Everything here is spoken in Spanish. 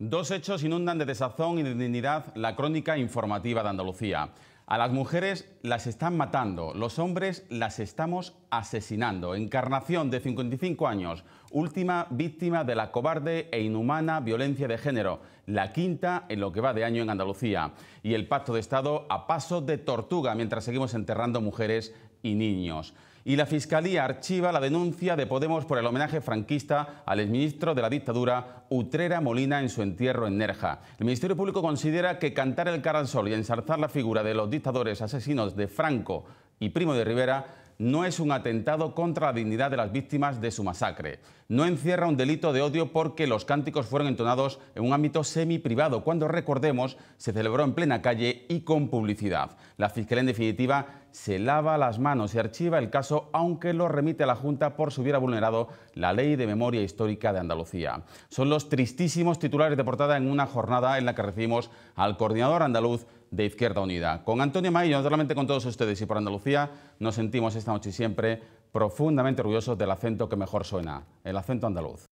Dos hechos inundan de desazón y de dignidad la crónica informativa de Andalucía. A las mujeres las están matando, los hombres las estamos asesinando. Encarnación de 55 años, última víctima de la cobarde e inhumana violencia de género, la quinta en lo que va de año en Andalucía. Y el pacto de Estado a paso de tortuga mientras seguimos enterrando mujeres y niños y la Fiscalía archiva la denuncia de Podemos por el homenaje franquista al exministro de la dictadura Utrera Molina en su entierro en Nerja. El Ministerio Público considera que cantar el cara y ensarzar la figura de los dictadores asesinos de Franco y Primo de Rivera no es un atentado contra la dignidad de las víctimas de su masacre. No encierra un delito de odio porque los cánticos fueron entonados en un ámbito semi-privado, cuando recordemos se celebró en plena calle y con publicidad. La Fiscalía, en definitiva, se lava las manos y archiva el caso, aunque lo remite a la Junta por si hubiera vulnerado la Ley de Memoria Histórica de Andalucía. Son los tristísimos titulares de portada en una jornada en la que recibimos al coordinador andaluz de Izquierda Unida. Con Antonio Mayo naturalmente con todos ustedes y por Andalucía, nos sentimos esta noche y siempre profundamente orgullosos del acento que mejor suena, el acento andaluz.